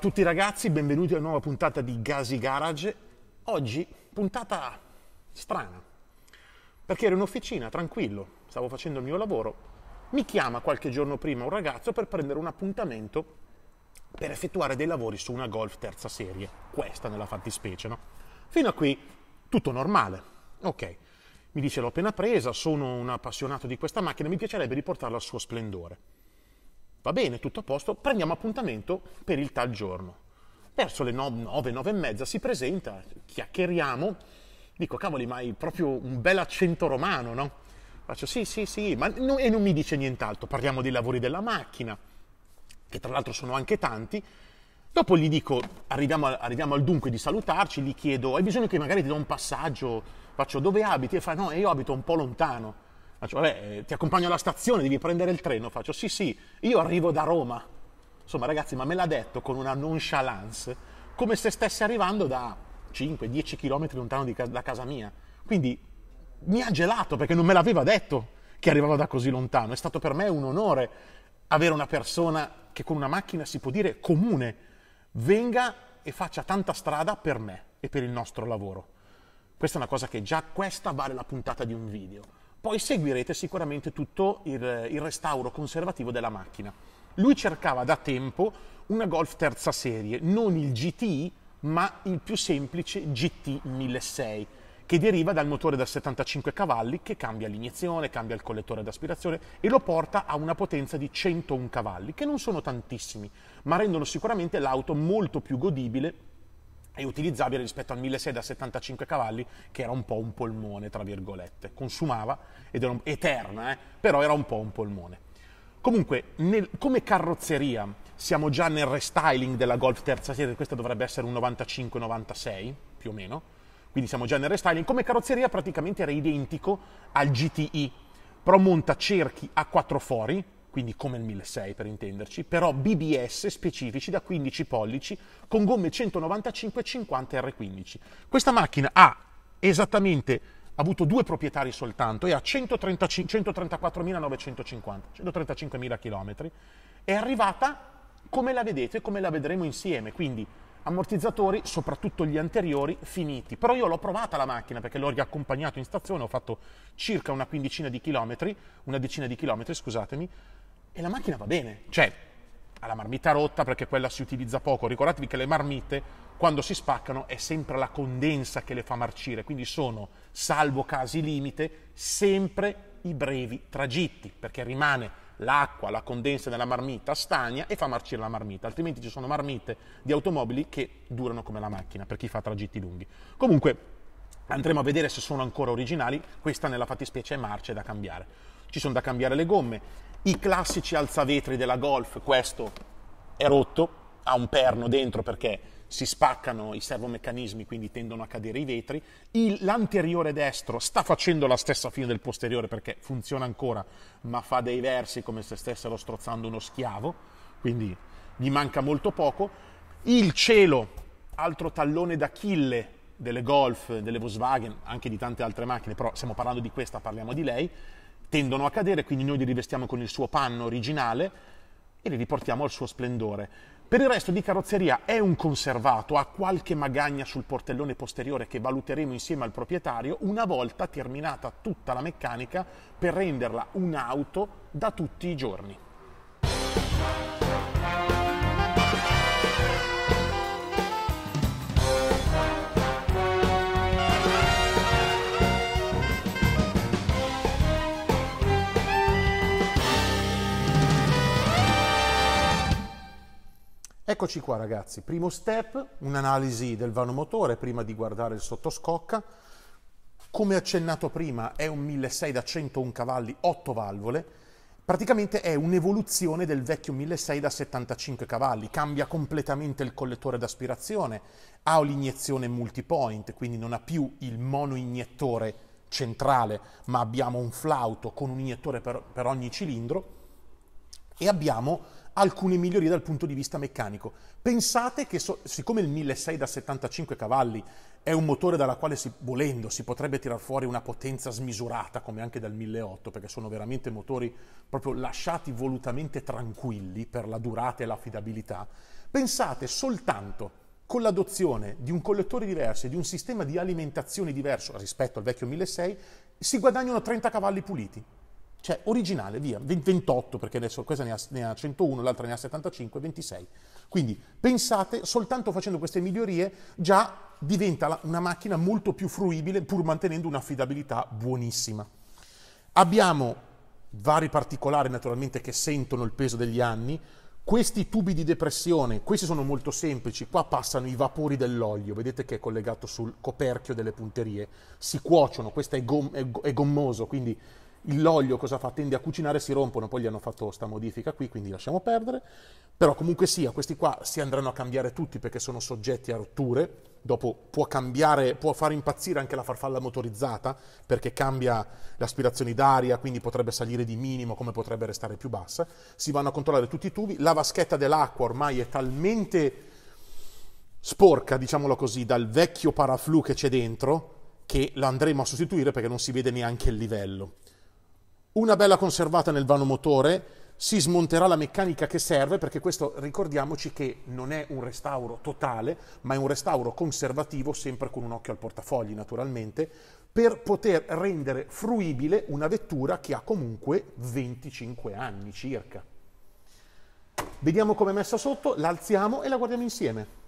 tutti ragazzi, benvenuti a una nuova puntata di Gasi Garage. Oggi puntata strana, perché ero in officina, tranquillo, stavo facendo il mio lavoro. Mi chiama qualche giorno prima un ragazzo per prendere un appuntamento per effettuare dei lavori su una Golf terza serie, questa nella fattispecie, no? Fino a qui tutto normale. Ok. Mi dice l'ho appena presa, sono un appassionato di questa macchina, mi piacerebbe riportarla al suo splendore. Va bene, tutto a posto, prendiamo appuntamento per il tal giorno. Verso le 9, 9 e mezza si presenta, chiacchieriamo, dico, cavoli, ma hai proprio un bel accento romano, no? Faccio, sì, sì, sì, ma, no, e non mi dice nient'altro, parliamo dei lavori della macchina, che tra l'altro sono anche tanti, Dopo gli dico, arriviamo, arriviamo, al dunque di salutarci, gli chiedo, hai bisogno che magari ti do un passaggio? Faccio, dove abiti? E fa, no, io abito un po' lontano. Faccio, vabbè, eh, ti accompagno alla stazione, devi prendere il treno. Faccio, sì, sì, io arrivo da Roma. Insomma, ragazzi, ma me l'ha detto con una nonchalance, come se stesse arrivando da 5-10 km lontano ca- da casa mia. Quindi mi ha gelato perché non me l'aveva detto che arrivava da così lontano. È stato per me un onore avere una persona che con una macchina si può dire comune venga e faccia tanta strada per me e per il nostro lavoro. Questa è una cosa che già questa vale la puntata di un video poi seguirete sicuramente tutto il, il restauro conservativo della macchina. Lui cercava da tempo una Golf terza serie, non il GTI, ma il più semplice GT 1006, che deriva dal motore da 75 cavalli che cambia l'iniezione, cambia il collettore d'aspirazione e lo porta a una potenza di 101 cavalli, che non sono tantissimi, ma rendono sicuramente l'auto molto più godibile è utilizzabile rispetto al 1600 a 75 cavalli che era un po' un polmone tra virgolette consumava ed era un, eterna eh? però era un po' un polmone comunque nel, come carrozzeria siamo già nel restyling della Golf terza serie questa dovrebbe essere un 95-96 più o meno quindi siamo già nel restyling come carrozzeria praticamente era identico al GTI però monta cerchi a quattro fori quindi come il 1600 per intenderci, però BBS specifici da 15 pollici con gomme 195 50 R15. Questa macchina ha esattamente ha avuto due proprietari soltanto e ha 134.950, 135.000 km. È arrivata come la vedete e come la vedremo insieme, quindi ammortizzatori, soprattutto gli anteriori, finiti. Però io l'ho provata la macchina perché l'ho riaccompagnato in stazione, ho fatto circa una quindicina di chilometri, una decina di chilometri, scusatemi, e la macchina va bene. Cioè, ha la marmita rotta perché quella si utilizza poco. Ricordatevi che le marmite, quando si spaccano, è sempre la condensa che le fa marcire, quindi sono, salvo casi limite, sempre i brevi tragitti, perché rimane l'acqua, la condensa della marmita stagna e fa marcire la marmita, altrimenti ci sono marmite di automobili che durano come la macchina per chi fa tragitti lunghi. Comunque andremo a vedere se sono ancora originali, questa nella fattispecie è marcia da cambiare. Ci sono da cambiare le gomme, i classici alzavetri della Golf, questo è rotto, ha un perno dentro perché si spaccano i servomeccanismi, quindi tendono a cadere i vetri. Il, l'anteriore destro sta facendo la stessa fine del posteriore perché funziona ancora, ma fa dei versi come se stessero strozzando uno schiavo, quindi gli manca molto poco. Il cielo, altro tallone d'Achille delle Golf, delle Volkswagen, anche di tante altre macchine, però stiamo parlando di questa, parliamo di lei tendono a cadere, quindi noi li rivestiamo con il suo panno originale e li riportiamo al suo splendore. Per il resto di carrozzeria è un conservato, ha qualche magagna sul portellone posteriore che valuteremo insieme al proprietario una volta terminata tutta la meccanica per renderla un'auto da tutti i giorni. Eccoci qua ragazzi, primo step, un'analisi del vano motore prima di guardare il sottoscocca. Come accennato prima è un 1.6 da 101 cavalli, 8 valvole, praticamente è un'evoluzione del vecchio 1.6 da 75 cavalli, cambia completamente il collettore d'aspirazione, ha l'iniezione multipoint, quindi non ha più il monoiniettore centrale, ma abbiamo un flauto con un iniettore per, per ogni cilindro e abbiamo alcune migliorie dal punto di vista meccanico. Pensate che so, siccome il 1600 da 75 cavalli è un motore dalla quale si, volendo si potrebbe tirar fuori una potenza smisurata come anche dal 1800 perché sono veramente motori proprio lasciati volutamente tranquilli per la durata e l'affidabilità. Pensate soltanto con l'adozione di un collettore diverso e di un sistema di alimentazione diverso rispetto al vecchio 1600 si guadagnano 30 cavalli puliti. Cioè, originale, via, 28, perché adesso questa ne ha, ne ha 101, l'altra ne ha 75, 26. Quindi pensate, soltanto facendo queste migliorie già diventa una macchina molto più fruibile pur mantenendo un'affidabilità buonissima. Abbiamo vari particolari naturalmente che sentono il peso degli anni, questi tubi di depressione, questi sono molto semplici, qua passano i vapori dell'olio, vedete che è collegato sul coperchio delle punterie, si cuociono, questo è, gom- è gommoso, quindi l'olio cosa fa? Tende a cucinare, si rompono, poi gli hanno fatto questa modifica qui, quindi lasciamo perdere. Però comunque sia, questi qua si andranno a cambiare tutti perché sono soggetti a rotture, dopo può cambiare, può far impazzire anche la farfalla motorizzata perché cambia le aspirazioni d'aria, quindi potrebbe salire di minimo come potrebbe restare più bassa. Si vanno a controllare tutti i tubi, la vaschetta dell'acqua ormai è talmente sporca, diciamolo così, dal vecchio paraflu che c'è dentro che lo andremo a sostituire perché non si vede neanche il livello una bella conservata nel vano motore, si smonterà la meccanica che serve perché questo ricordiamoci che non è un restauro totale, ma è un restauro conservativo, sempre con un occhio al portafogli naturalmente, per poter rendere fruibile una vettura che ha comunque 25 anni circa. Vediamo come è messa sotto, l'alziamo e la guardiamo insieme.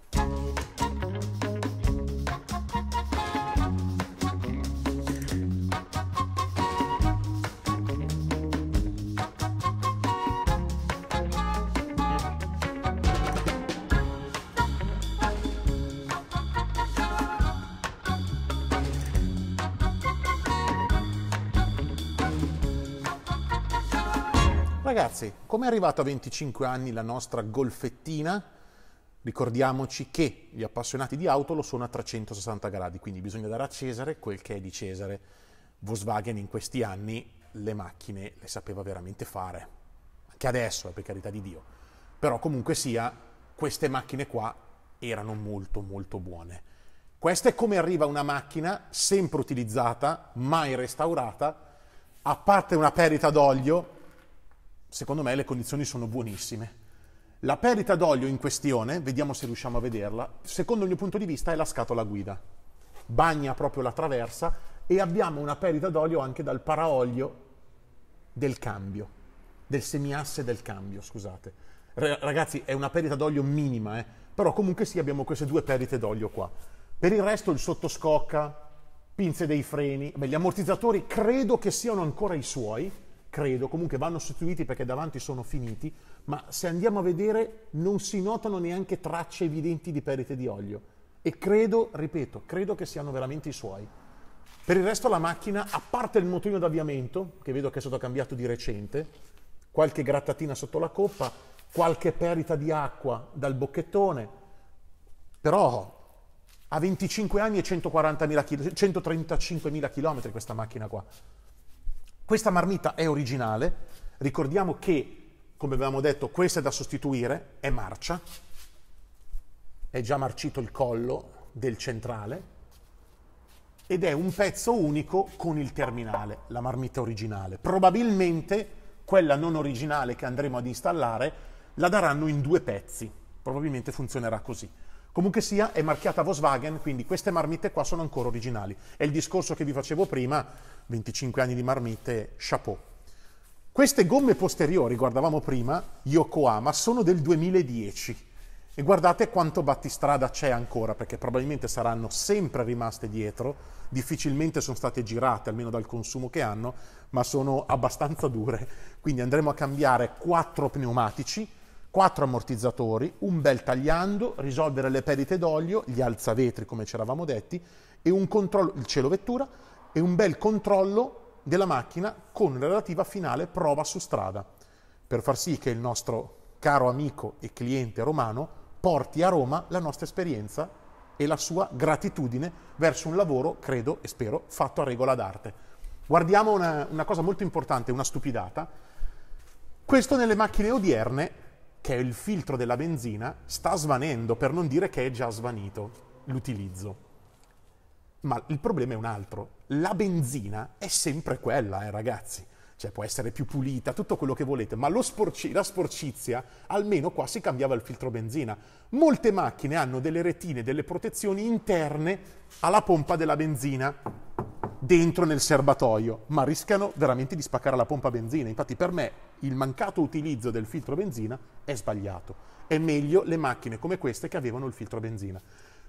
ragazzi, com'è arrivata a 25 anni la nostra golfettina? Ricordiamoci che gli appassionati di auto lo sono a 360 gradi, quindi bisogna dare a Cesare quel che è di Cesare. Volkswagen in questi anni le macchine le sapeva veramente fare, anche adesso, eh, per carità di Dio. Però comunque sia, queste macchine qua erano molto molto buone. Questa è come arriva una macchina sempre utilizzata, mai restaurata, a parte una perdita d'olio secondo me le condizioni sono buonissime. La perdita d'olio in questione, vediamo se riusciamo a vederla, secondo il mio punto di vista è la scatola guida. Bagna proprio la traversa e abbiamo una perdita d'olio anche dal paraolio del cambio, del semiasse del cambio, scusate. ragazzi, è una perdita d'olio minima, eh? però comunque sì abbiamo queste due perdite d'olio qua. Per il resto il sottoscocca, pinze dei freni, Beh, gli ammortizzatori credo che siano ancora i suoi, credo, comunque vanno sostituiti perché davanti sono finiti, ma se andiamo a vedere non si notano neanche tracce evidenti di perdite di olio. E credo, ripeto, credo che siano veramente i suoi. Per il resto la macchina, a parte il motorino d'avviamento, che vedo che è stato cambiato di recente, qualche grattatina sotto la coppa, qualche perdita di acqua dal bocchettone, però ha 25 anni e 140.000 km, 135.000 km questa macchina qua. Questa marmita è originale, ricordiamo che, come avevamo detto, questa è da sostituire, è marcia, è già marcito il collo del centrale ed è un pezzo unico con il terminale, la marmita originale. Probabilmente quella non originale che andremo ad installare la daranno in due pezzi, probabilmente funzionerà così. Comunque sia, è marchiata Volkswagen, quindi queste marmitte qua sono ancora originali. È il discorso che vi facevo prima, 25 anni di marmitte, chapeau. Queste gomme posteriori, guardavamo prima, Yokohama, sono del 2010. E guardate quanto battistrada c'è ancora, perché probabilmente saranno sempre rimaste dietro, difficilmente sono state girate, almeno dal consumo che hanno, ma sono abbastanza dure. Quindi andremo a cambiare quattro pneumatici, quattro ammortizzatori, un bel tagliando, risolvere le perdite d'olio, gli alzavetri come ci eravamo detti, e un controllo, il cielo vettura, e un bel controllo della macchina con la relativa finale prova su strada, per far sì che il nostro caro amico e cliente romano porti a Roma la nostra esperienza e la sua gratitudine verso un lavoro, credo e spero, fatto a regola d'arte. Guardiamo una, una cosa molto importante, una stupidata. Questo nelle macchine odierne che è il filtro della benzina, sta svanendo, per non dire che è già svanito l'utilizzo. Ma il problema è un altro. La benzina è sempre quella, eh, ragazzi. Cioè può essere più pulita, tutto quello che volete, ma sporci- la sporcizia, almeno qua si cambiava il filtro benzina. Molte macchine hanno delle retine, delle protezioni interne alla pompa della benzina, dentro nel serbatoio, ma rischiano veramente di spaccare la pompa benzina. Infatti per me il mancato utilizzo del filtro benzina è sbagliato. È meglio le macchine come queste che avevano il filtro benzina.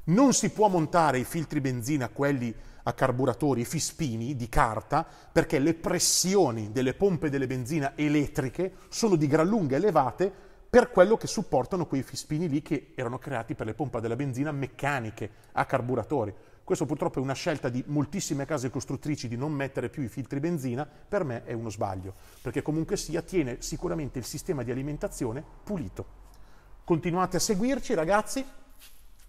Non si può montare i filtri benzina, quelli a carburatori, i fispini di carta, perché le pressioni delle pompe delle benzina elettriche sono di gran lunga elevate per quello che supportano quei fispini lì che erano creati per le pompe della benzina meccaniche a carburatori. Questo purtroppo è una scelta di moltissime case costruttrici di non mettere più i filtri benzina, per me è uno sbaglio, perché comunque sia tiene sicuramente il sistema di alimentazione pulito. Continuate a seguirci ragazzi,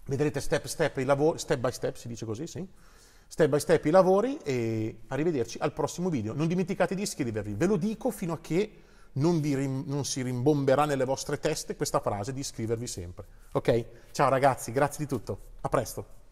vedrete step, step, i lavori, step by step, si dice così, sì? Step by step i lavori e arrivederci al prossimo video. Non dimenticate di iscrivervi, ve lo dico fino a che non, rim- non si rimbomberà nelle vostre teste questa frase di iscrivervi sempre. Ok? Ciao ragazzi, grazie di tutto, a presto.